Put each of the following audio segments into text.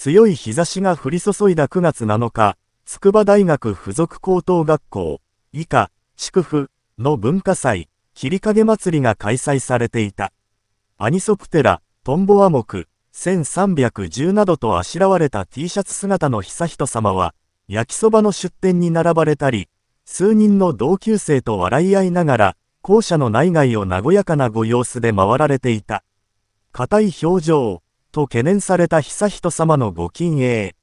強い日差しが降り注いだ9月7日、筑波大学附属高等学校、以下、祝府の文化祭、切影祭りが開催されていた。アニソプテラ、トンボア目、1310などとあしらわれた T シャツ姿の悠仁さまは、焼きそばの出店に並ばれたり、数人の同級生と笑い合いながら、校舎の内外を和やかなご様子で回られていた。硬い表情、と懸念された悠仁さまのご近衛。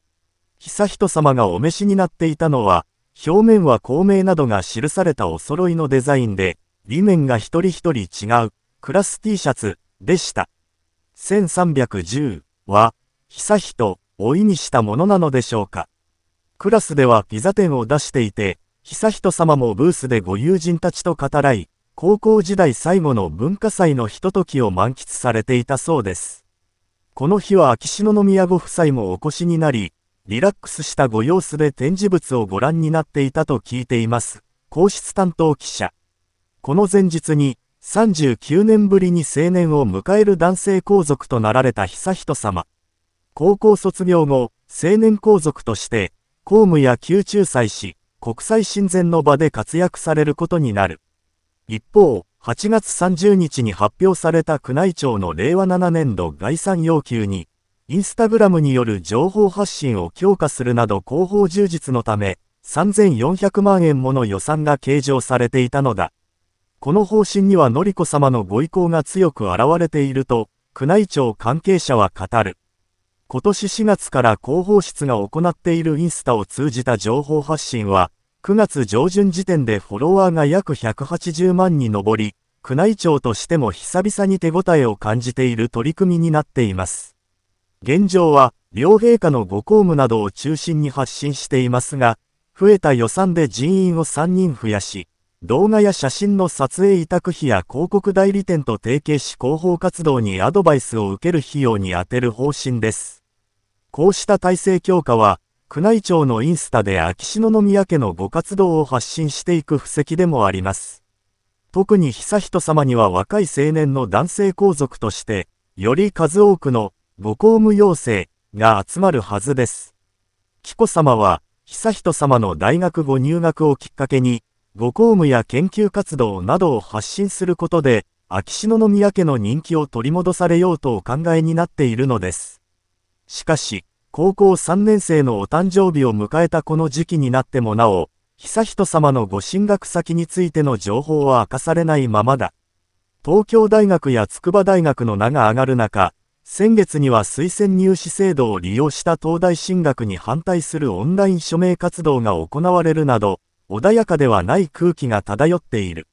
悠仁さまがお召しになっていたのは、表面は孔明などが記されたお揃いのデザインで、理面が一人一人違う、クラス T シャツ、でした。1310は、悠仁を意味したものなのでしょうか。クラスではピザ店を出していて、悠仁さまもブースでご友人たちと語らい、高校時代最後の文化祭のひとときを満喫されていたそうです。この日は秋篠宮ご夫妻もお越しになり、リラックスしたご様子で展示物をご覧になっていたと聞いています。皇室担当記者。この前日に、39年ぶりに成年を迎える男性皇族となられた悠仁さま。高校卒業後、成年皇族として、公務や宮中祭祀、国際親善の場で活躍されることになる。一方、8月30日に発表された宮内庁の令和7年度概算要求に、インスタグラムによる情報発信を強化するなど広報充実のため、3400万円もの予算が計上されていたのだ。この方針には紀子さまのご意向が強く現れていると、宮内庁関係者は語る。今年4月から広報室が行っているインスタを通じた情報発信は、9月上旬時点でフォロワーが約180万に上り、宮内庁としても久々に手応えを感じている取り組みになっています。現状は、両陛下のご公務などを中心に発信していますが、増えた予算で人員を3人増やし、動画や写真の撮影委託費や広告代理店と提携し広報活動にアドバイスを受ける費用に充てる方針です。こうした体制強化は、宮内庁のインスタで秋篠宮家のご活動を発信していく布石でもあります。特に悠仁さまには若い青年の男性皇族として、より数多くのご公務要請が集まるはずです。紀子さまは、悠仁さまの大学ご入学をきっかけに、ご公務や研究活動などを発信することで、秋篠宮家の人気を取り戻されようとお考えになっているのです。しかし、高校3年生のお誕生日を迎えたこの時期になってもなお、悠仁さまのご進学先についての情報は明かされないままだ。東京大学や筑波大学の名が上がる中、先月には推薦入試制度を利用した東大進学に反対するオンライン署名活動が行われるなど、穏やかではない空気が漂っている。